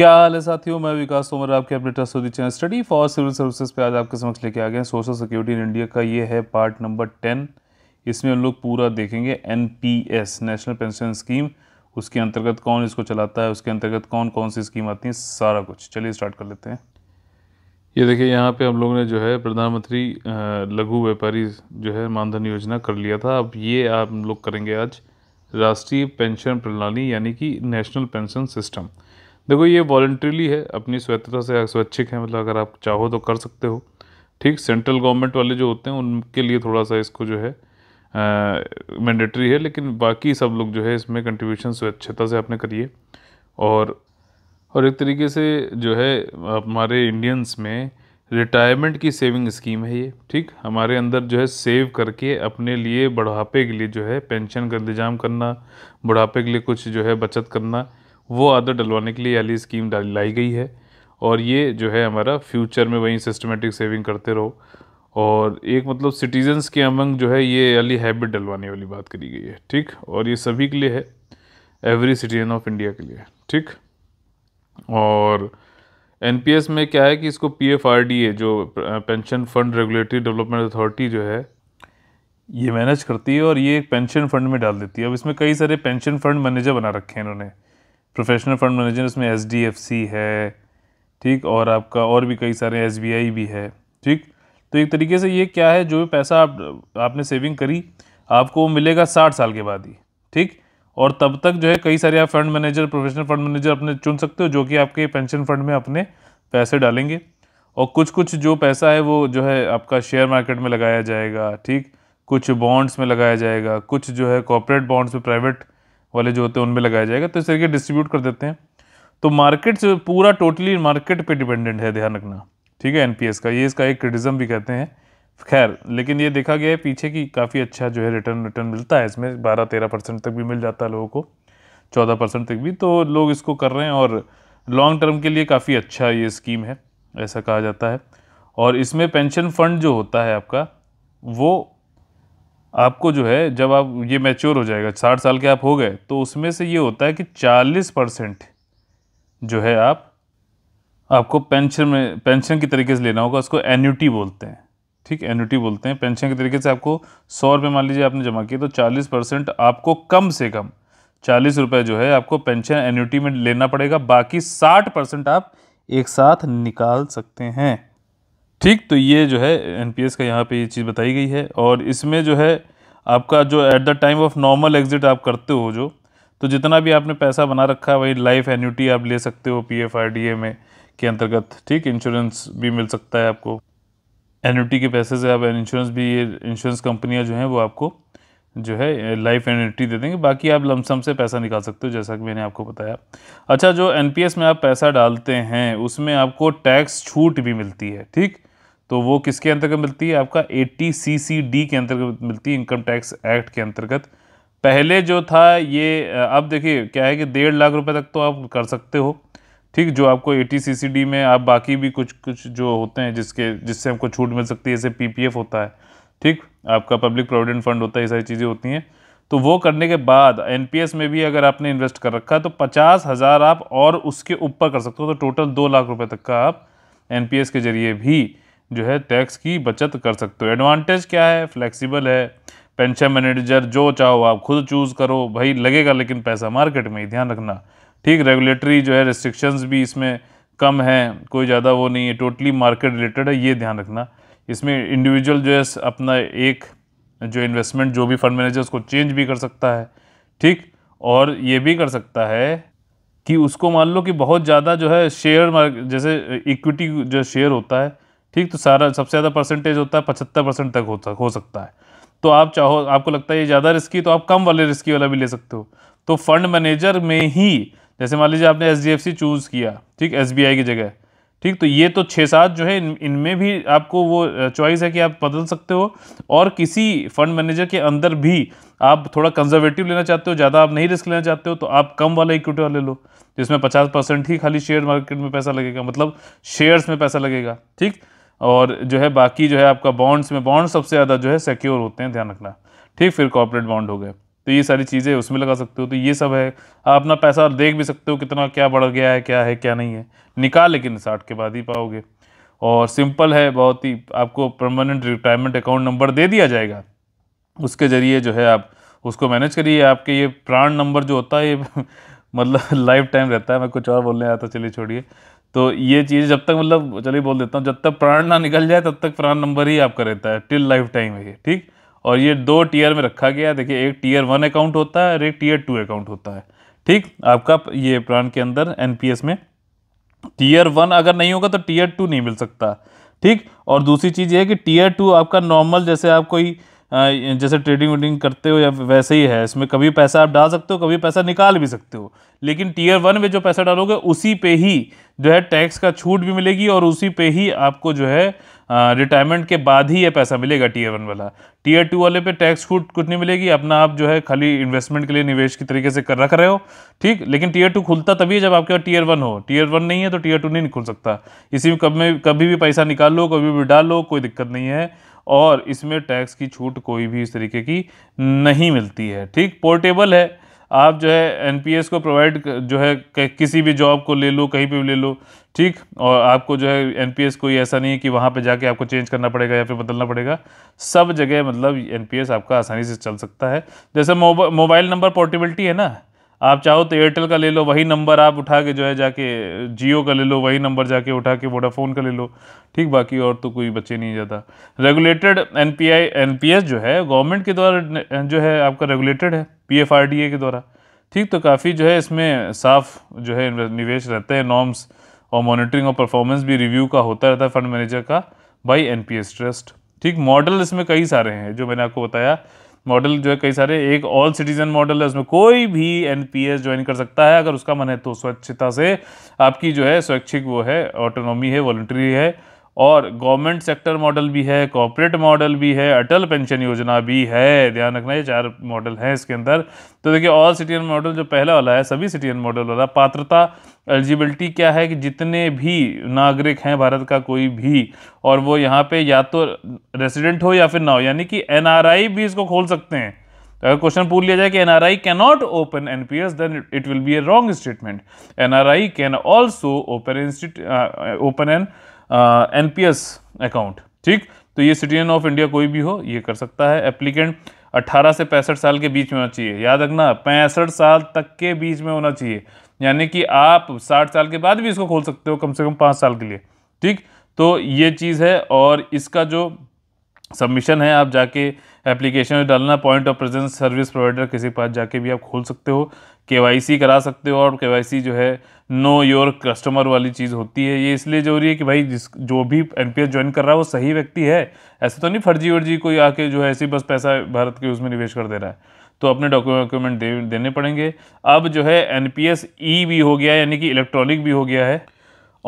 क्या हाल है साथियों मैं विकास तोमर आपके अपने trust channel study for civil services पे आज आपके समक्ष लेके आ गए हैं सोशल सिक्योरिटी इन इंडिया का ये है पार्ट नंबर टेन इसमें हम लोग पूरा देखेंगे एन नेशनल पेंशन स्कीम उसके अंतर्गत कौन इसको चलाता है उसके अंतर्गत कौन कौन सी स्कीम आती है सारा कुछ चलिए स्टार्ट कर लेते हैं ये देखिए यहाँ पर हम लोग ने जो है प्रधानमंत्री लघु व्यापारी जो है मानधन योजना कर लिया था अब ये आप लोग करेंगे आज राष्ट्रीय पेंशन प्रणाली यानी कि नेशनल पेंशन सिस्टम देखो ये वॉल्ट्रीली है अपनी स्वच्छता से स्वैच्छिक है मतलब अगर आप चाहो तो कर सकते हो ठीक सेंट्रल गवर्नमेंट वाले जो होते हैं उनके लिए थोड़ा सा इसको जो है मैंडेटरी है लेकिन बाकी सब लोग जो है इसमें कंट्रीब्यूशन स्वच्छता से आपने करिए और और एक तरीके से जो है हमारे इंडियंस में रिटायरमेंट की सेविंग स्कीम है ये ठीक हमारे अंदर जो है सेव करके अपने लिए बुढ़ापे के लिए जो है पेंशन का इंतजाम करना बुढ़ापे के लिए कुछ जो है बचत करना वो आदत डलवाने के लिए अली स्कीम लाई गई है और ये जो है हमारा फ्यूचर में वहीं सिस्टमेटिक सेविंग करते रहो और एक मतलब सिटीजन्स के अमंग जो है ये अली हैबिट डलवाने वाली बात करी गई है ठीक और ये सभी के लिए है एवरी सिटीजन ऑफ इंडिया के लिए ठीक और एन में क्या है कि इसको पी जो pension fund regulatory development authority जो है ये मैनेज करती है और ये एक पेंशन फंड में डाल देती है अब इसमें कई सारे पेंशन फंड मैनेजर बना रखे हैं इन्होंने प्रोफेशनल फंड मैनेजर उसमें एस डी एफ सी है ठीक और आपका और भी कई सारे एस बी आई भी है ठीक तो एक तरीके से ये क्या है जो भी पैसा आप आपने सेविंग करी आपको मिलेगा साठ साल के बाद ही ठीक और तब तक जो है कई सारे आप fund manager professional fund manager अपने चुन सकते हो जो कि आपके पेंशन फंड में अपने पैसे डालेंगे और कुछ कुछ जो पैसा है वो जो है आपका शेयर मार्केट में लगाया जाएगा ठीक कुछ बॉन्ड्स में लगाया जाएगा कुछ जो है कॉरपोरेट बॉन्ड्स में प्राइवेट वाले जो होते हैं उनमें लगाया जाएगा तो इस तरीके डिस्ट्रीब्यूट कर देते हैं तो मार्केट से पूरा टोटली मार्केट पे डिपेंडेंट है ध्यान रखना ठीक है एनपीएस का ये इसका एक क्रिटिज्म भी कहते हैं खैर लेकिन ये देखा गया है पीछे की काफ़ी अच्छा जो है रिटर्न रिटर्न मिलता है इसमें बारह तेरह परसेंट तक भी मिल जाता है लोगों को चौदह परसेंट तक भी तो लोग इसको कर रहे हैं और लॉन्ग टर्म के लिए काफ़ी अच्छा ये स्कीम है ऐसा कहा जाता है और इसमें पेंशन फंड जो होता है आपका वो आपको जो है जब आप ये मैच्योर हो जाएगा साठ साल के आप हो गए तो उसमें से ये होता है कि चालीस परसेंट जो है आप आपको पेंशन में पेंशन की तरीके से लेना होगा उसको एन्यूटी बोलते हैं ठीक एन्यूटी बोलते हैं पेंशन के तरीके से आपको सौ रुपये मान लीजिए आपने जमा किए तो चालीस परसेंट आपको कम से कम चालीस रुपये जो है आपको पेंशन एन्यूटी में लेना पड़ेगा बाकी साठ परसेंट आप एक साथ निकाल सकते हैं ठीक तो ये जो है एन का यहाँ पे ये चीज़ बताई गई है और इसमें जो है आपका जो at the time of normal exit आप करते हो जो तो जितना भी आपने पैसा बना रखा है वही लाइफ एन्यूटी आप ले सकते हो P F R D A में के अंतर्गत ठीक इंश्योरेंस भी मिल सकता है आपको एन्यूटी के पैसे से आप इंश्योरेंस भी ये इंश्योरेंस कंपनियाँ जो हैं वो आपको जो है लाइफ एन्यूटी दे देंगे बाकी आप लमसम से पैसा निकाल सकते हो जैसा कि मैंने आपको बताया अच्छा जो एन में आप पैसा डालते हैं उसमें आपको टैक्स छूट भी मिलती है ठीक तो वो किसके अंतर्गत मिलती है आपका ए सी सी डी के अंतर्गत मिलती है इनकम टैक्स एक्ट के अंतर्गत पहले जो था ये अब देखिए क्या है कि डेढ़ लाख रुपए तक तो आप कर सकते हो ठीक जो आपको ए टी में आप बाकी भी कुछ कुछ जो होते हैं जिसके जिससे हमको छूट मिल सकती है जैसे पी होता है ठीक आपका पब्लिक प्रोविडेंट फंड होता है ये सारी चीज़ें होती हैं तो वो करने के बाद एन में भी अगर आपने इन्वेस्ट कर रखा है तो पचास हज़ार आप और उसके ऊपर कर सकते हो तो टोटल दो लाख रुपये तक का आप एन के ज़रिए भी जो है टैक्स की बचत कर सकते हो एडवांटेज क्या है फ्लेक्सिबल है पेंशन मैनेजर जो चाहो आप खुद चूज़ करो भाई लगेगा लेकिन पैसा मार्केट में ही ध्यान रखना ठीक रेगुलेटरी जो है रिस्ट्रिक्शंस भी इसमें कम हैं कोई ज़्यादा वो नहीं है टोटली मार्केट रिलेटेड है ये ध्यान रखना इसमें इंडिविजुअल जो है अपना एक जो इन्वेस्टमेंट जो भी फंड मैनेजर उसको चेंज भी कर सकता है ठीक और ये भी कर सकता है कि उसको मान लो कि बहुत ज़्यादा जो है शेयर जैसे इक्विटी जो शेयर होता है ठीक तो सारा सबसे ज़्यादा परसेंटेज होता है पचहत्तर परसेंट तक होता हो सकता है तो आप चाहो आपको लगता है ये ज़्यादा रिस्की तो आप कम वाले रिस्की वाला भी ले सकते हो तो फंड मैनेजर में ही जैसे मान लीजिए आपने एच चूज़ किया ठीक एस की जगह ठीक तो ये तो छः सात जो है इनमें इन भी आपको वो चॉइस है कि आप बदल सकते हो और किसी फंड मैनेजर के अंदर भी आप थोड़ा कंजर्वेटिव लेना चाहते हो ज़्यादा आप नहीं रिस्क लेना चाहते हो तो आप कम वाला इक्विटी वाले लो जिसमें पचास परसेंट ही खाली शेयर मार्केट में पैसा लगेगा मतलब शेयर्स में पैसा लगेगा ठीक और जो है बाकी जो है आपका बॉन्ड्स में बॉन्ड सबसे ज़्यादा जो है सिक्योर होते हैं ध्यान रखना ठीक फिर कॉर्पोरेट बॉन्ड हो गए तो ये सारी चीज़ें उसमें लगा सकते हो तो ये सब है आप अपना पैसा देख भी सकते हो कितना क्या बढ़ गया है क्या है क्या नहीं है निकाल लेकिन साठ के बाद ही पाओगे और सिंपल है बहुत ही आपको परमानेंट रिटायरमेंट अकाउंट नंबर दे दिया जाएगा उसके ज़रिए जो है आप उसको मैनेज करिए आपके ये प्राण नंबर जो होता है ये मतलब लाइफ टाइम रहता है मैं कुछ और बोलने आता चलिए छोड़िए तो ये चीज़ जब तक मतलब चलिए बोल देता हूँ जब तक प्राण ना निकल जाए तब तक प्राण नंबर ही आपका रहता है टिल लाइफ टाइम है ठीक और ये दो टीयर में रखा गया देखिए एक टीयर वन अकाउंट होता है और एक टीयर टू अकाउंट होता है ठीक आपका ये प्राण के अंदर एनपीएस में टीयर वन अगर नहीं होगा तो टीयर टू नहीं मिल सकता ठीक और दूसरी चीज़ ये है कि टीयर टू आपका नॉर्मल जैसे आप कोई जैसे ट्रेडिंग वेडिंग करते हो या वैसे ही है इसमें कभी पैसा आप डाल सकते हो कभी पैसा निकाल भी सकते हो लेकिन टीयर वन में जो पैसा डालोगे उसी पे ही जो है टैक्स का छूट भी मिलेगी और उसी पे ही आपको जो है रिटायरमेंट के बाद ही ये पैसा मिलेगा टीयर वन वाला टीयर टू वाले पे टैक्स छूट कुछ नहीं मिलेगी अपना आप जो है खाली इन्वेस्टमेंट के लिए निवेश की तरीके से कर रख रहे हो ठीक लेकिन टीयर टू खुलता तभी है जब आपके पास टीयर वन हो टीयर वन नहीं है तो टीयर टू नहीं खुल सकता इसी में कभी कभी भी पैसा निकाल लो कभी भी डाल लो कोई दिक्कत नहीं है और इसमें टैक्स की छूट कोई भी इस तरीके की नहीं मिलती है ठीक पोर्टेबल है आप जो है एनपीएस को प्रोवाइड जो है किसी भी जॉब को ले लो कहीं पे भी ले लो ठीक और आपको जो है एनपीएस कोई ऐसा नहीं है कि वहाँ पे जाके आपको चेंज करना पड़ेगा या फिर बदलना पड़ेगा सब जगह मतलब एनपीएस आपका आसानी से चल सकता है जैसे मोबाइल नंबर पोर्टेबिलिटी है ना आप चाहो तो एयरटेल का ले लो वही नंबर आप उठा के जो है जाके जियो का ले लो वही नंबर जाके उठा के वोडाफोन का ले लो ठीक बाकी और तो कोई बचे नहीं जाता regulated N P I N P S जो है गवर्नमेंट के द्वारा जो है आपका रेगुलेटेड है P F R D A के द्वारा ठीक तो काफ़ी जो है इसमें साफ जो है निवेश रहते हैं नॉर्म्स और मॉनिटरिंग और परफॉर्मेंस भी रिव्यू का होता रहता है फंड मैनेजर का by N P S trust ठीक मॉडल इसमें कई सारे हैं जो मैंने आपको बताया मॉडल जो है कई सारे एक ऑल सिटीजन मॉडल है उसमें कोई भी एनपीएस ज्वाइन कर सकता है अगर उसका मन है तो स्वच्छता से आपकी जो है स्वैच्छिक वो है ऑटोनॉमी है वॉल्ट्री है और गवर्नमेंट सेक्टर मॉडल भी है कॉपरेट मॉडल भी है अटल पेंशन योजना भी है ध्यान रखना ये चार मॉडल हैं इसके अंदर तो देखिए ऑल सिटीजन मॉडल जो पहला वाला है सभी सिटीजन मॉडल वाला पात्रता एलिजिबिलिटी क्या है कि जितने भी नागरिक हैं भारत का कोई भी और वो यहाँ पे या तो रेसिडेंट हो या फिर ना हो यानी कि एन भी इसको खोल सकते हैं तो अगर क्वेश्चन पूछ लिया जाए कि N R can not open N P S then it will be a wrong statement N R I can also open open N N P S account ठीक तो ये सिटीजन ऑफ इंडिया कोई भी हो ये कर सकता है एप्लीकेंट 18 से पैंसठ साल के बीच में होना चाहिए याद रखना पैंसठ साल तक के बीच में होना चाहिए यानी कि आप साठ साल के बाद भी इसको खोल सकते हो कम से कम पाँच साल के लिए ठीक तो ये चीज़ है और इसका जो सबमिशन है आप जाके एप्लीकेशन में डालना point of presence service provider किसी के पास जाके भी आप खोल सकते हो केवाईसी करा सकते हो और के जो है नो योर कस्टमर वाली चीज़ होती है ये इसलिए जरूरी है कि भाई जिस जो भी एन ज्वाइन कर रहा है वो सही व्यक्ति है ऐसा तो नहीं फर्जी वर्जी कोई आके जो है ऐसे बस पैसा भारत के उसमें निवेश कर दे रहा है तो अपने डॉक्यूमेंट दे देने पड़ेंगे अब जो है एन पी एस ई भी हो गया यानी कि इलेक्ट्रॉनिक भी हो गया है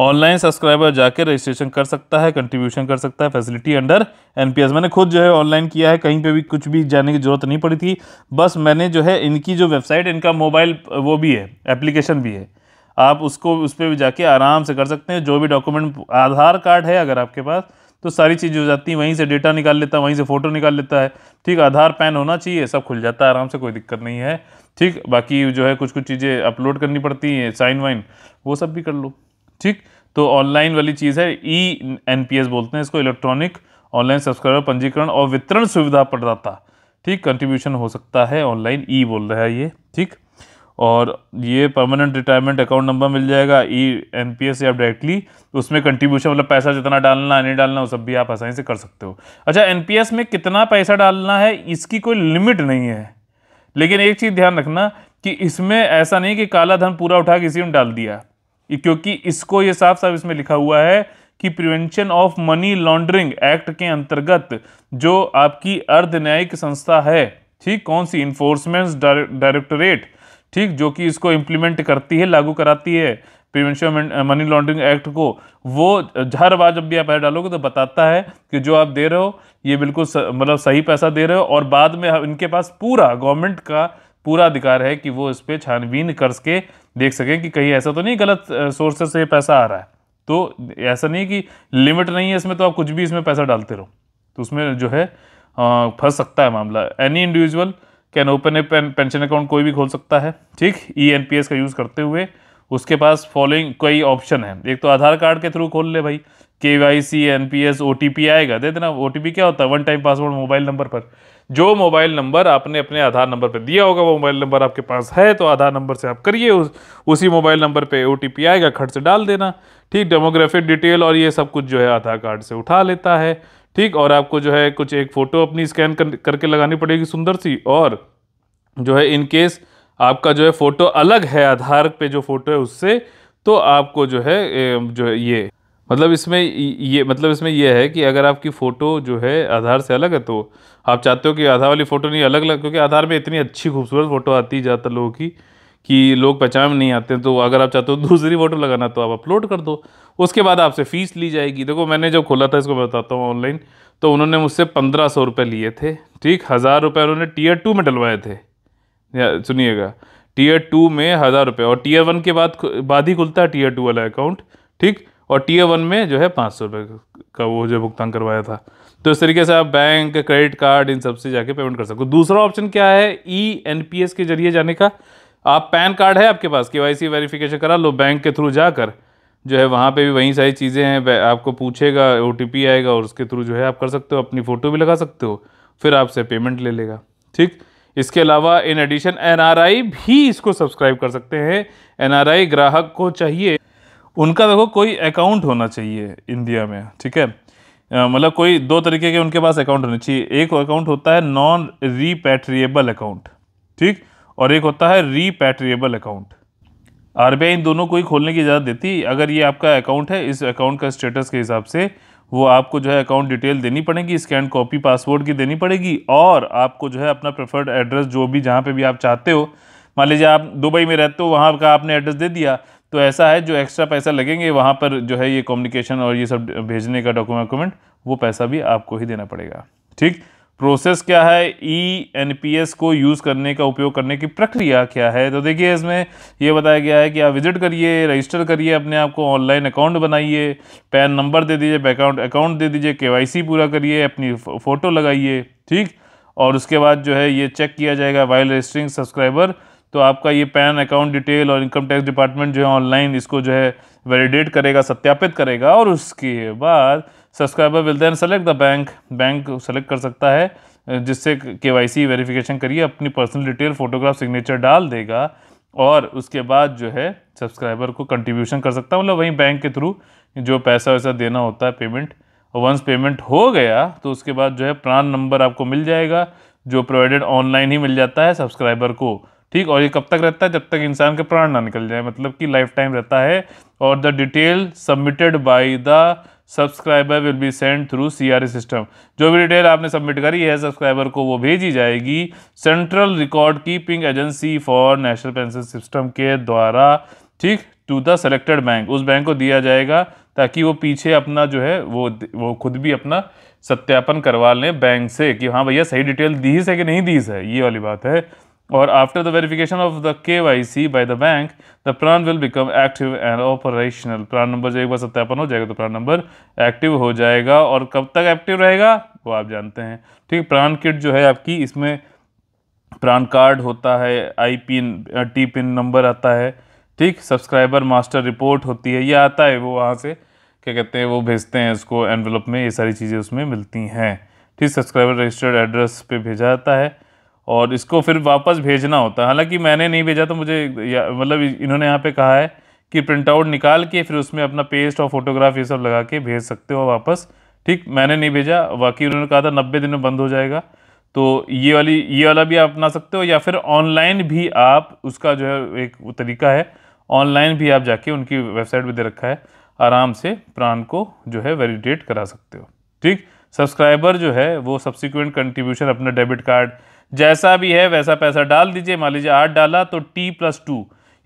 ऑनलाइन सब्सक्राइबर जाकर रजिस्ट्रेशन कर सकता है कंट्रीब्यूशन कर सकता है फैसिलिटी अंडर एनपीएस मैंने खुद जो है ऑनलाइन किया है कहीं पे भी कुछ भी जाने की ज़रूरत नहीं पड़ी थी बस मैंने जो है इनकी जो वेबसाइट इनका मोबाइल वो भी है एप्लीकेशन भी है आप उसको उस पर भी जाके आराम से कर सकते हैं जो भी डॉक्यूमेंट आधार कार्ड है अगर आपके पास तो सारी चीज़ें हो जाती हैं वहीं से डेटा निकाल लेता है वहीं से फ़ोटो निकाल लेता है ठीक आधार पैन होना चाहिए सब खुल जाता है आराम से कोई दिक्कत नहीं है ठीक बाकी जो है कुछ कुछ चीज़ें अपलोड करनी पड़ती हैं साइन वाइन वो सब भी कर लो ठीक तो ऑनलाइन वाली चीज़ है ई e एन बोलते हैं इसको इलेक्ट्रॉनिक ऑनलाइन सब्सक्राइबर पंजीकरण और वितरण सुविधा प्रदाता ठीक कंट्रीब्यूशन हो सकता है ऑनलाइन ई e बोल रहा है ये ठीक और ये परमानेंट रिटायरमेंट अकाउंट नंबर मिल जाएगा ई एन पी एस या डायरेक्टली उसमें कंट्रीब्यूशन मतलब पैसा जितना डालना नहीं डालना वो सब भी आप आसानी से कर सकते हो अच्छा एन पी एस में कितना पैसा डालना है इसकी कोई लिमिट नहीं है लेकिन एक चीज़ ध्यान रखना कि इसमें ऐसा नहीं कि काला धन पूरा उठा के इसी में डाल दिया क्योंकि इसको ये साफ साफ इसमें लिखा हुआ है कि prevention of money laundering act के अंतर्गत जो आपकी अर्ध न्यायिक संस्था है ठीक कौन सी इन्फोर्समेंट डायरेक्टोरेट ठीक जो कि इसको इम्प्लीमेंट करती है लागू कराती है प्रिवेंशन मनी लॉन्ड्रिंग एक्ट को वो हर बार जब भी आप पैसा डालोगे तो बताता है कि जो आप दे रहे हो ये बिल्कुल मतलब सही पैसा दे रहे हो और बाद में इनके पास पूरा गवर्नमेंट का पूरा अधिकार है कि वो इस पर छानबीन कर सके देख सकें कि कहीं ऐसा तो नहीं गलत सोर्सेस से पैसा आ रहा है तो ऐसा नहीं कि लिमिट नहीं है इसमें तो आप कुछ भी इसमें पैसा डालते रहो तो उसमें जो है फंस सकता है मामला any individual can open a pension account कोई भी खोल सकता है ठीक ई एन पी एस का यूज़ करते हुए उसके पास फॉलोइंग कई ऑप्शन है एक तो आधार कार्ड के थ्रू खोल ले भाई K Y C N P S O T P आएगा दे देना ओ टी पी क्या होता है one time password mobile number पर जो मोबाइल नंबर आपने अपने आधार नंबर पर दिया होगा वो मोबाइल नंबर आपके पास है तो आधार नंबर से आप करिए उस उसी मोबाइल नंबर पे ओ टी पी आएगा खट से डाल देना ठीक डेमोग्राफिक डिटेल और ये सब कुछ जो है आधार कार्ड से उठा लेता है ठीक और आपको जो है कुछ एक फ़ोटो अपनी स्कैन कर, करके लगानी पड़ेगी सुंदर सी और जो है इन केस आपका जो है फ़ोटो अलग है आधार पे जो फ़ोटो है उससे तो आपको जो है जो है ये मतलब इसमें ये मतलब इसमें यह है कि अगर आपकी फ़ोटो जो है आधार से अलग है तो आप चाहते हो कि आधार वाली फ़ोटो नहीं अलग अलग क्योंकि आधार में इतनी अच्छी खूबसूरत फ़ोटो आती है ज़्यादातर लोगों की कि लोग पहचान में नहीं आते तो अगर आप चाहते हो दूसरी फ़ोटो लगाना तो आप अपलोड कर दो उसके बाद आपसे फ़ीस ली जाएगी देखो मैंने जब खोला था इसको बताता हूँ ऑनलाइन तो उन्होंने मुझसे पंद्रह सौ रुपये लिए थे ठीक हज़ार रुपये उन्होंने टीयर टू में डलवाए थे सुनिएगा टीयर टू में हज़ार रुपये और टीयर वन के बाद बाद ही खुलता है टीयर टू वाला अकाउंट ठीक और टीयर वन में जो है पाँच सौ रुपये का वो जो भुगतान करवाया था तो इस तरीके से आप बैंक क्रेडिट कार्ड इन सब से जाके पेमेंट कर सकते हो दूसरा ऑप्शन क्या है ई एन पी एस के जरिए जाने का आप पैन कार्ड है आपके पास के वाई सी वेरीफिकेशन करा लो बैंक के थ्रू जाकर जो है वहाँ पे भी वही सारी चीज़ें हैं आपको पूछेगा ओ आएगा और उसके थ्रू जो है आप कर सकते हो अपनी फ़ोटो भी लगा सकते हो फिर आपसे पेमेंट ले लेगा ठीक इसके अलावा इन एडिशन एन भी इसको सब्सक्राइब कर सकते हैं एन ग्राहक को चाहिए उनका देखो कोई अकाउंट होना चाहिए इंडिया में ठीक है मतलब कोई दो तरीके के उनके पास अकाउंट होने चाहिए एक अकाउंट होता है नॉन रीपैट्रिएबल अकाउंट ठीक और एक होता है रीपैट्रिएबल अकाउंट आर इन दोनों को ही खोलने की इजाज़त देती अगर ये आपका अकाउंट है इस अकाउंट का स्टेटस के हिसाब से वो आपको जो है अकाउंट डिटेल देनी पड़ेगी स्कैन कॉपी पासवर्ड की देनी पड़ेगी और आपको जो है अपना प्रेफर्ड एड्रेस जो भी जहाँ पे भी आप चाहते हो मान लीजिए आप दुबई में रहते हो वहाँ का आपने एड्रेस दे दिया तो ऐसा है जो एक्स्ट्रा पैसा लगेंगे वहाँ पर जो है ये कम्युनिकेशन और ये सब भेजने का डॉक्यूमेंट वो पैसा भी आपको ही देना पड़ेगा ठीक प्रोसेस क्या है ई e एन को यूज़ करने का उपयोग करने की प्रक्रिया क्या है तो देखिए इसमें यह बताया गया है कि आप विजिट करिए रजिस्टर करिए अपने आप को ऑनलाइन अकाउंट बनाइए पैन नंबर दे दीजिए बैकाउंट अकाउंट दे दीजिए केवाईसी पूरा करिए अपनी फ़ोटो लगाइए ठीक और उसके बाद जो है ये चेक किया जाएगा वाइल रजिस्टरिंग सब्सक्राइबर तो आपका ये पैन अकाउंट डिटेल और इनकम टैक्स डिपार्टमेंट जो है ऑनलाइन इसको जो है वैलिडेट करेगा सत्यापित करेगा और उसके बाद subscriber will then select the bank bank select कर सकता है जिससे के वाई सी वेरीफिकेशन करिए अपनी पर्सनल डिटेल फोटोग्राफ सिग्नेचर डाल देगा और उसके बाद जो है सब्सक्राइबर को कंट्रीब्यूशन कर सकता है मतलब वहीं बैंक के थ्रू जो पैसा वैसा देना होता है पेमेंट और वंस पेमेंट हो गया तो उसके बाद जो है प्रान नंबर आपको मिल जाएगा जो प्रोवाइडेड ऑनलाइन ही मिल जाता है सब्सक्राइबर को ठीक और ये कब तक रहता है जब तक इंसान के प्राण ना निकल जाए मतलब कि लाइफ टाइम रहता है और the detail submitted by the subscriber will be send through C system जो भी डिटेल आपने सबमिट करी है सब्सक्राइबर को वो भेजी जाएगी central record keeping agency for national pension system के द्वारा ठीक टू द सेलेक्टेड बैंक उस बैंक को दिया जाएगा ताकि वो पीछे अपना जो है वो वो खुद भी अपना सत्यापन करवा लें बैंक से कि हाँ भैया सही डिटेल दी है कि नहीं दी है ये वाली बात है or after the verification of the KYC by the bank, the plan will become active and operational. Plan number जो एक बार सत्यापन हो जाएगा तो plan number active हो जाएगा और कब तक active रहेगा वो आप जानते हैं ठीक plan किट जो है आपकी इसमें प्रान कार्ड होता है I PIN T PIN number आता है ठीक सब्सक्राइबर मास्टर रिपोर्ट होती है ये आता है वो वहाँ से क्या कहते हैं वो भेजते हैं उसको एनवलप में ये सारी चीज़ें उसमें मिलती हैं ठीक सब्सक्राइबर रजिस्टर्ड एड्रेस पे भेजा जाता है और इसको फिर वापस भेजना होता है हालांकि मैंने नहीं भेजा तो मुझे मतलब इन्होंने यहाँ पे कहा है कि प्रिंट आउट निकाल के फिर उसमें अपना पेस्ट और फोटोग्राफ ये सब लगा के भेज सकते हो वापस ठीक मैंने नहीं भेजा बाकी उन्होंने कहा था नब्बे दिन में बंद हो जाएगा तो ये वाली ये वाला भी आप अपना सकते हो या फिर ऑनलाइन भी आप उसका जो है एक तरीका है ऑनलाइन भी आप जाके उनकी वेबसाइट पर दे रखा है आराम से प्राण को जो है वेरीडेट करा सकते हो ठीक सब्सक्राइबर जो है वो सब्सिक्वेंट कंट्रीब्यूशन अपना डेबिट कार्ड जैसा भी है वैसा पैसा डाल दीजिए मान लीजिए आठ डाला तो टी प्लस टू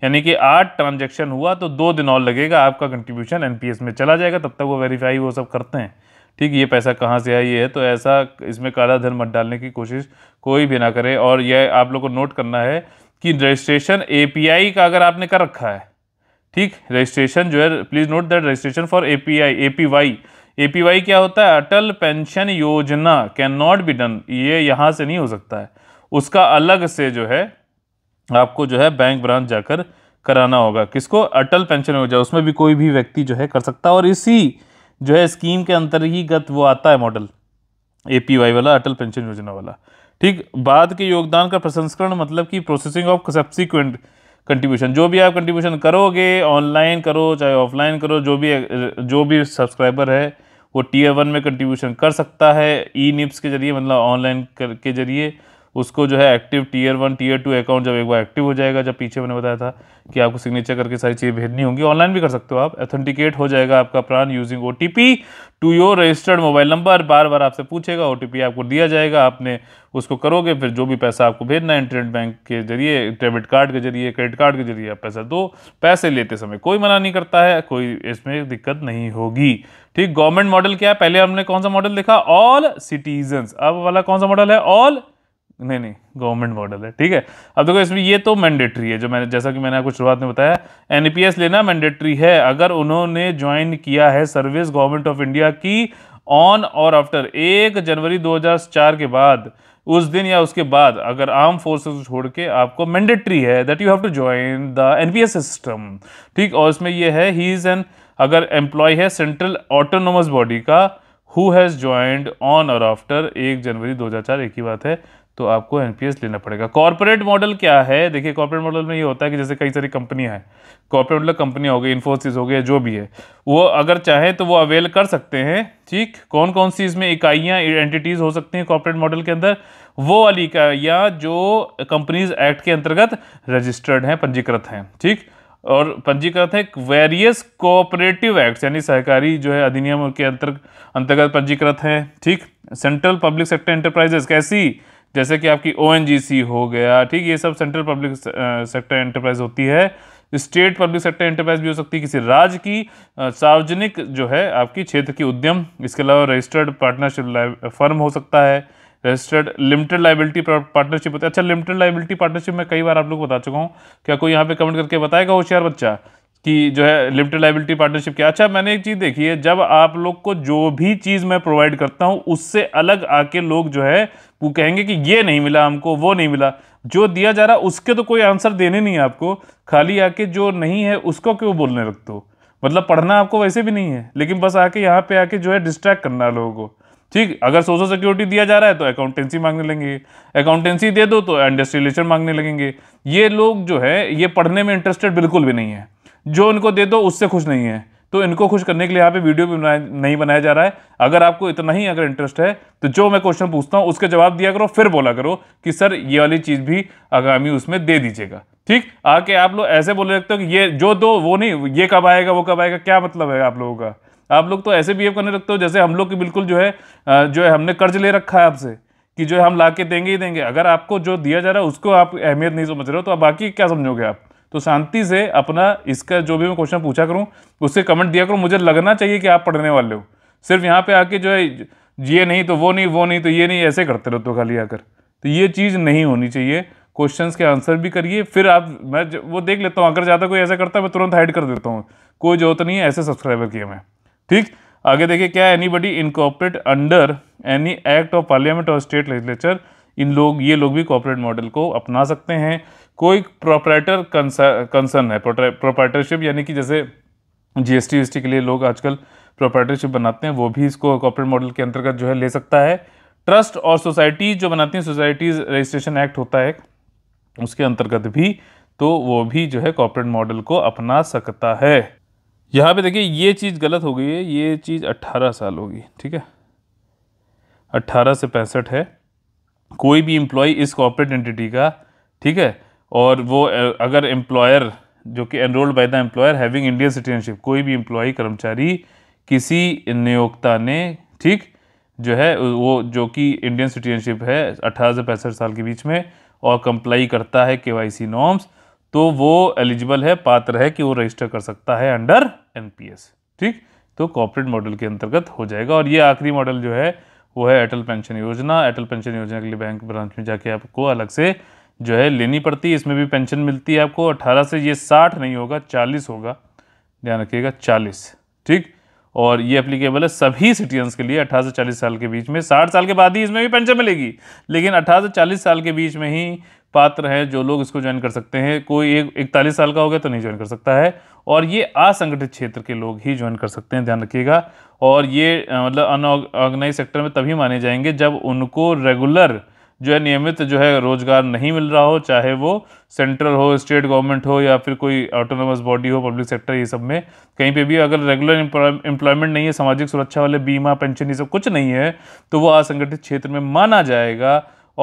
यानी कि आठ ट्रांजेक्शन हुआ तो दो दिन और लगेगा आपका कंट्रीब्यूशन एनपीएस में चला जाएगा तब तक वो वेरीफाई वो सब करते हैं ठीक ये पैसा कहाँ से आया ये है तो ऐसा इसमें काला धन मत डालने की कोशिश कोई भी ना करे और यह आप लोग को नोट करना है कि रजिस्ट्रेशन एपीआई का अगर आपने कर रखा है ठीक रजिस्ट्रेशन जो है please note that registration for API APY APY क्या होता है Atal pension Yojana can not be done ये यहाँ से नहीं हो सकता है उसका अलग से जो है आपको जो है बैंक ब्रांच जाकर कराना होगा किसको अटल पेंशन योजना उसमें भी कोई भी व्यक्ति जो है कर सकता है और इसी जो है स्कीम के अंतर्गत वो आता है मॉडल ए वाला अटल पेंशन योजना वाला ठीक बाद के योगदान का प्रसंस्करण मतलब कि प्रोसेसिंग ऑफ सब्सिक्वेंट कंट्रीब्यूशन जो भी आप कंट्रीब्यूशन करोगे ऑनलाइन करो चाहे ऑफलाइन करो जो भी जो भी सब्सक्राइबर है वो टी वन में कंट्रीब्यूशन कर सकता है ई निप्स के जरिए मतलब ऑनलाइन कर के जरिए उसको जो है active tier one tier two account जब एक बार एक्टिव हो जाएगा जब पीछे मैंने बताया था कि आपको सिग्नेचर करके सारी चीज़ें भेजनी होंगी ऑनलाइन भी कर सकते हो आप ऑथेंटिकेट हो जाएगा आपका PRAN using O to your registered mobile number बार बार आपसे पूछेगा ओ आपको दिया जाएगा आपने उसको करोगे फिर जो भी पैसा आपको भेजना है इंटरनेट बैंक के जरिए डेबिट कार्ड के जरिए क्रेडिट कार्ड के जरिए आप पैसा दो पैसे लेते समय कोई मना नहीं करता है कोई इसमें दिक्कत नहीं होगी ठीक गवर्नमेंट मॉडल क्या है पहले हमने कौन सा मॉडल देखा ऑल सिटीजन्स अब वाला कौन सा मॉडल है ऑल नहीं नहीं गवर्नमेंट मॉडल है ठीक है अब देखो इसमें ये तो मैंडेटरी है जो मैंने जैसा कि मैंने आपको शुरुआत में बताया एन लेना मैंडेटरी है अगर उन्होंने ज्वाइन किया है सर्विस गवर्नमेंट ऑफ इंडिया की ऑन और आफ्टर एक जनवरी 2004 के बाद उस दिन या उसके बाद अगर आर्म फोर्सेस को छोड़ के आपको मैंडेटरी है that you have to join the NPS system ठीक और इसमें यह है ही इज़ एन अगर एम्प्लॉय है सेंट्रल ऑटोनोमस बॉडी का हु हैज़ ज्वाइंड ऑन और आफ्टर एक जनवरी 2004 एक ही बात है तो आपको एन लेना पड़ेगा कॉर्पोरेट मॉडल क्या है देखिए कॉर्पोरेट मॉडल में ये होता है कि जैसे कई सारी कंपनियां हैं कॉर्पोरेट मतलब कंपनियां हो गई इन्फोसिस हो गया जो भी है वो अगर चाहे तो वो अवेल कर सकते हैं ठीक कौन कौन सी इसमें इकाइयाँ एंटिटीज़ हो सकती हैं कॉर्पोरेट मॉडल के अंदर वो वाली इकाइयाँ जो कंपनीज एक्ट के अंतर्गत रजिस्टर्ड हैं पंजीकृत हैं ठीक और पंजीकृत है वेरियस कोऑपरेटिव एक्ट यानी सहकारी जो है अधिनियम के अंतर्गत पंजीकृत हैं ठीक सेंट्रल पब्लिक सेक्टर एंटरप्राइजेस कैसी जैसे कि आपकी ओ हो गया ठीक ये सब सेंट्रल पब्लिक सेक्टर एंटरप्राइज होती है स्टेट पब्लिक सेक्टर एंटरप्राइज भी हो सकती है किसी राज्य की uh, सार्वजनिक जो है आपकी क्षेत्र की उद्यम इसके अलावा रजिस्टर्ड पार्टनरशिप फर्म हो सकता है रजिस्टर्ड लिमिटेड लाइबिलिटी पार्टनरशिप होती है अच्छा लिमिटेड लाइबिलिटी पार्टनरशिप में कई बार आप लोग बता चुका हूँ क्या कोई यहाँ पे कमेंट करके बताएगा होशियार बच्चा कि जो है लिमिटेड लाइबिलिटी पार्टनरशिप क्या अच्छा मैंने एक चीज़ देखी है जब आप लोग को जो भी चीज़ मैं प्रोवाइड करता हूँ उससे अलग आके लोग जो है वो कहेंगे कि ये नहीं मिला हमको वो नहीं मिला जो दिया जा रहा उसके तो कोई आंसर देने नहीं है आपको खाली आके जो नहीं है उसको क्यों बोलने लगते हो मतलब पढ़ना आपको वैसे भी नहीं है लेकिन बस आके यहाँ पे आके जो है डिस्ट्रैक्ट करना लोगों को ठीक अगर सोशल सिक्योरिटी दिया जा रहा है तो अकाउंटेंसी मांगने लगेंगे अकाउंटेंसी दे दो तो इंडस्ट्रियलेशन मांगने लगेंगे ये लोग जो है ये पढ़ने में इंटरेस्टेड बिल्कुल भी नहीं है जो इनको दे दो उससे खुश नहीं है तो इनको खुश करने के लिए यहाँ पे वीडियो भी बनाया नहीं बनाया जा रहा है अगर आपको इतना ही अगर इंटरेस्ट है तो जो मैं क्वेश्चन पूछता हूँ उसके जवाब दिया करो फिर बोला करो कि सर ये वाली चीज़ भी आगामी उसमें दे दीजिएगा ठीक आके आप लोग ऐसे बोले लगते हो कि ये जो दो वो नहीं ये कब आएगा वो कब आएगा क्या मतलब है आप लोगों का आप लोग तो ऐसे बिहेव करने लगते हो जैसे हम लोग की बिल्कुल जो है जो है हमने कर्ज ले रखा है आपसे कि जो है हम ला के देंगे ही देंगे अगर आपको जो दिया जा रहा है उसको आप अहमियत नहीं समझ रहे हो तो आप बाकी क्या समझोगे आप तो शांति से अपना इसका जो भी मैं क्वेश्चन पूछा करूँ उससे कमेंट दिया करूँ मुझे लगना चाहिए कि आप पढ़ने वाले हो सिर्फ यहाँ पे आके जो है ये नहीं तो वो नहीं वो नहीं तो ये नहीं ऐसे करते रहो तो खाली आकर तो ये चीज़ नहीं होनी चाहिए क्वेश्चंस के आंसर भी करिए फिर आप मैं वो देख लेता हूँ अगर ज़्यादा कोई ऐसा करता है मैं तुरंत हाइड कर देता हूँ कोई जरूरत नहीं है ऐसे सब्सक्राइबर किए मैं ठीक आगे देखिए क्या any body incorporate under any act of parliament और स्टेट लेजिस्लेचर इन लोग ये लोग भी कॉपरेट मॉडल को अपना सकते हैं कोई प्रोपराइटर कंसर्न है प्रोपराइटरशिप यानी कि जैसे जीएसटी वीएसटी के लिए लोग आजकल प्रोपराइटरशिप बनाते हैं वो भी इसको कॉपरेट मॉडल के अंतर्गत जो है ले सकता है ट्रस्ट और सोसाइटीज़ जो बनाती हैं सोसाइटीज़ रजिस्ट्रेशन एक्ट होता है उसके अंतर्गत भी तो वो भी जो है कॉपरेट मॉडल को अपना सकता है यहाँ पे देखिए ये चीज़ गलत हो गई है ये चीज़ अट्ठारह साल होगी ठीक है अट्ठारह से पैंसठ है कोई भी इम्प्लॉय इस कॉपरेट एंटिटी का ठीक है और वो अगर एम्प्लॉयर जो कि enrolled by the employer having Indian citizenship कोई भी एम्प्लॉय कर्मचारी किसी नियोक्ता ने ठीक जो है वो जो कि इंडियन सिटीजनशिप है अठारह से पैंसठ साल के बीच में और कंप्लाई करता है के वाई सी नॉर्म्स तो वो एलिजिबल है पात्र है कि वो रजिस्टर कर सकता है अंडर एन पी एस ठीक तो कॉपरेट मॉडल के अंतर्गत हो जाएगा और ये आखिरी मॉडल जो है वो है अटल पेंशन योजना अटल पेंशन योजना के लिए बैंक ब्रांच में जाके आपको अलग से जो है लेनी पड़ती है इसमें भी पेंशन मिलती है आपको अट्ठारह से ये साठ नहीं होगा चालीस होगा ध्यान रखिएगा चालीस ठीक और ये अप्लीकेबल है सभी सिटीजन्स के लिए अठारह से चालीस साल के बीच में साठ साल के बाद ही इसमें भी पेंशन मिलेगी लेकिन अठारह से चालीस साल के बीच में ही पात्र हैं जो लोग इसको ज्वाइन कर सकते हैं कोई एक इकतालीस साल का हो गया तो नहीं ज्वाइन कर सकता है और ये असंगठित क्षेत्र के लोग ही ज्वाइन कर सकते हैं ध्यान रखिएगा और ये मतलब अनऑर्गेनाइज सेक्टर में तभी माने जाएंगे जब उनको रेगुलर जो है नियमित जो है रोज़गार नहीं मिल रहा हो चाहे वो सेंट्रल हो स्टेट गवर्नमेंट हो या फिर कोई ऑटोनोमस बॉडी हो पब्लिक सेक्टर ये सब में कहीं पे भी अगर रेगुलर एम्प्लॉयमेंट नहीं है सामाजिक सुरक्षा वाले बीमा पेंशन ये सब कुछ नहीं है तो वो असंगठित क्षेत्र में माना जाएगा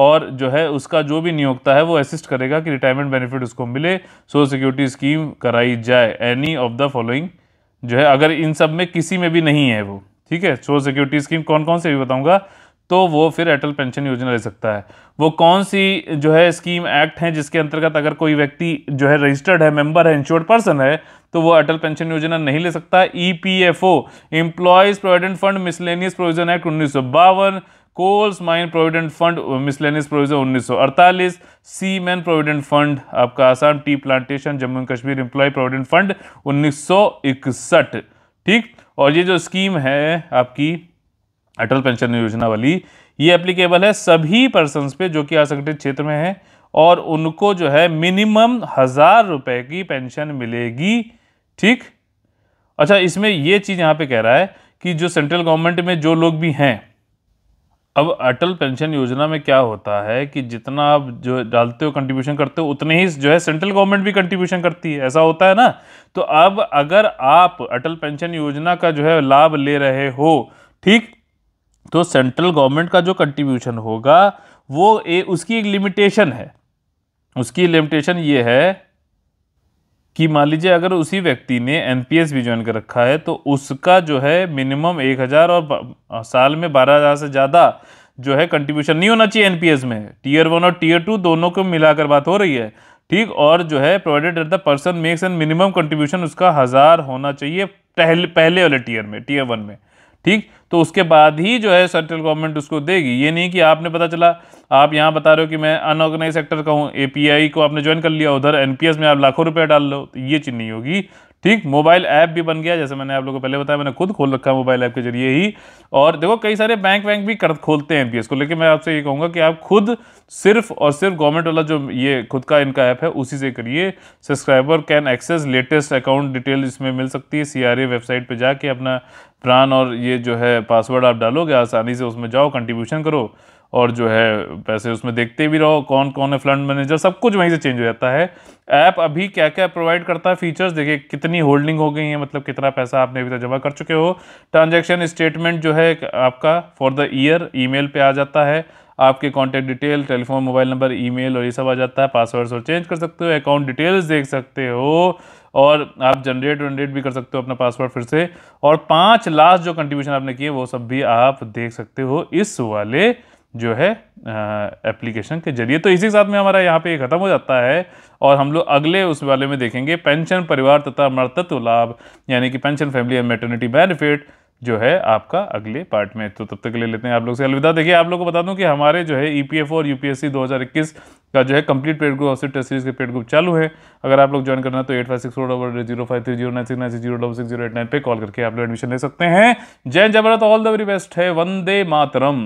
और जो है उसका जो भी नियोक्ता है वो असिस्ट करेगा कि रिटायरमेंट बेनिफिट उसको मिले सोशल सिक्योरिटी स्कीम कराई जाए एनी ऑफ द फॉलोइंग जो है अगर इन सब में किसी में भी नहीं है वो ठीक है सोशल सिक्योरिटी स्कीम कौन कौन से भी बताऊँगा तो वो फिर अटल पेंशन योजना ले सकता है वो कौन सी जो है स्कीम एक्ट है जिसके अंतर्गत अगर कोई व्यक्ति जो है रजिस्टर्ड है मेंबर है इंश्योर्ड पर्सन है तो वो अटल पेंशन योजना नहीं ले सकता E P F O employees provident fund miscellaneous provision act उन्नीस सौ बावन coals mine provident fund miscellaneous provision उन्नीस सौ अड़तालीस सी मैन प्रोविडेंट फंड आपका Assam tea plantation Jammu and Kashmir employee provident fund उन्नीस सौ इकसठ ठीक और ये जो स्कीम है आपकी अटल पेंशन योजना वाली ये एप्लीकेबल है सभी पर्सनस पे जो कि असंगठित क्षेत्र में हैं और उनको जो है मिनिमम हज़ार रुपये की पेंशन मिलेगी ठीक अच्छा इसमें ये चीज़ यहाँ पे कह रहा है कि जो सेंट्रल गवर्नमेंट में जो लोग भी हैं अब अटल पेंशन योजना में क्या होता है कि जितना आप जो डालते हो कंट्रीब्यूशन करते हो उतने ही जो है सेंट्रल गवर्नमेंट भी कंट्रीब्यूशन करती है ऐसा होता है ना तो अब अगर आप अटल पेंशन योजना का जो है लाभ ले रहे हो ठीक तो सेंट्रल गवर्नमेंट का जो कंट्रीब्यूशन होगा वो ए, उसकी एक लिमिटेशन है उसकी लिमिटेशन ये है कि मान लीजिए अगर उसी व्यक्ति ने एनपीएस भी ज्वाइन कर रखा है तो उसका जो है मिनिमम एक हज़ार और साल में बारह हज़ार से ज़्यादा जो है कंट्रीब्यूशन नहीं होना चाहिए एनपीएस में टीयर वन और टीयर टू दोनों को मिलाकर बात हो रही है ठीक और जो है provided the person makes an minimum contribution उसका हज़ार होना चाहिए पहले पहले वाले टीयर में टीयर वन में ठीक तो उसके बाद ही जो है सेंट्रल गवर्नमेंट उसको देगी ये नहीं कि आपने पता चला आप यहाँ बता रहे हो कि मैं अनऑर्गेनाइज सेक्टर का हूँ ए को आपने ज्वाइन कर लिया उधर एन में आप लाखों रुपया डाल लो तो ये चीज़ नहीं होगी ठीक मोबाइल ऐप भी बन गया जैसे मैंने आप लोगों को पहले बताया मैंने खुद खोल रखा है मोबाइल ऐप के जरिए ही और देखो कई सारे बैंक वैंक भी कर खोलते हैं एनपीएस को लेकिन मैं आपसे ये कहूँगा कि आप खुद सिर्फ और सिर्फ गवर्नमेंट वाला जो ये खुद का इनका ऐप है उसी से करिए subscriber can access latest account detail इसमें मिल सकती है सी वेबसाइट पर जाके अपना प्रान और ये जो है पासवर्ड आप डालोगे आसानी से उसमें जाओ कंट्रीब्यूशन करो और जो है पैसे उसमें देखते भी रहो कौन कौन है फंड मैनेजर सब कुछ वहीं से चेंज हो जाता है ऐप अभी क्या क्या प्रोवाइड करता है फीचर्स देखिए कितनी होल्डिंग हो गई है मतलब कितना पैसा आपने अभी तक जमा कर चुके हो ट्रांजैक्शन स्टेटमेंट जो है आपका फॉर द ईयर ईमेल पे आ जाता है आपके contact detail telephone mobile number E और ये सब आ जाता है पासवर्ड्स और चेंज कर सकते हो अकाउंट डिटेल्स देख सकते हो और आप जनरेट वनरेट भी कर सकते हो अपना पासवर्ड फिर से और पाँच लास्ट जो कंट्रीब्यूशन आपने किए वो सब भी आप देख सकते हो इस वाले जो है एप्लीकेशन के जरिए तो इसी के साथ में हमारा यहाँ पे ख़त्म हो जाता है और हम लोग अगले उस वाले में देखेंगे पेंशन परिवार तथा मृतत्व लाभ यानी कि pension family and maternity benefit जो है आपका अगले पार्ट में तो तब तक के लेते हैं आप लोग से अलविदा देखिए आप लोग को बता दूं कि हमारे जो है ई e और यूपीएससी 2021 का जो है complete paid group test series के पेड ग्रुप चालू है अगर आप लोग ज्वाइन करना है तो eight five six double zero five three zero nine six nine six zero double six zero eight nine पर कॉल करके आप लोग एडमिशन ले सकते हैं जय जबरत ऑल द वेरी बेस्ट है वंदे मातरम